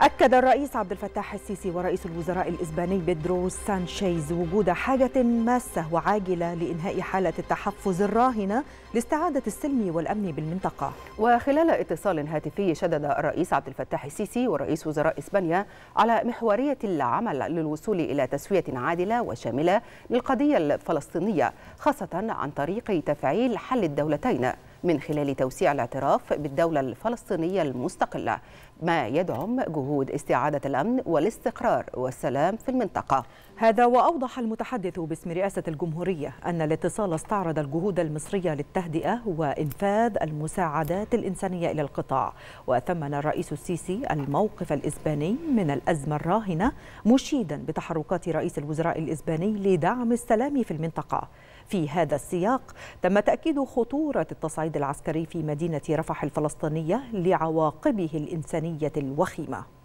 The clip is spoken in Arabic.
أكد الرئيس عبد الفتاح السيسي ورئيس الوزراء الإسباني بيدرو سانشيز وجود حاجة ماسة وعاجلة لإنهاء حالة التحفظ الراهنة لاستعادة السلم والأمن بالمنطقة وخلال اتصال هاتفي شدد الرئيس عبد الفتاح السيسي ورئيس وزراء إسبانيا على محورية العمل للوصول إلى تسوية عادلة وشاملة للقضية الفلسطينية خاصة عن طريق تفعيل حل الدولتين من خلال توسيع الاعتراف بالدولة الفلسطينية المستقلة ما يدعم جهود استعادة الأمن والاستقرار والسلام في المنطقة هذا وأوضح المتحدث باسم رئاسة الجمهورية أن الاتصال استعرض الجهود المصرية للتهدئة وإنفاذ المساعدات الإنسانية إلى القطاع وثمن الرئيس السيسي الموقف الإسباني من الأزمة الراهنة مشيدا بتحركات رئيس الوزراء الإسباني لدعم السلام في المنطقة في هذا السياق تم تأكيد خطورة التصعيد الصعيد العسكري في مدينة رفح الفلسطينية لعواقبه الإنسانية الوخيمة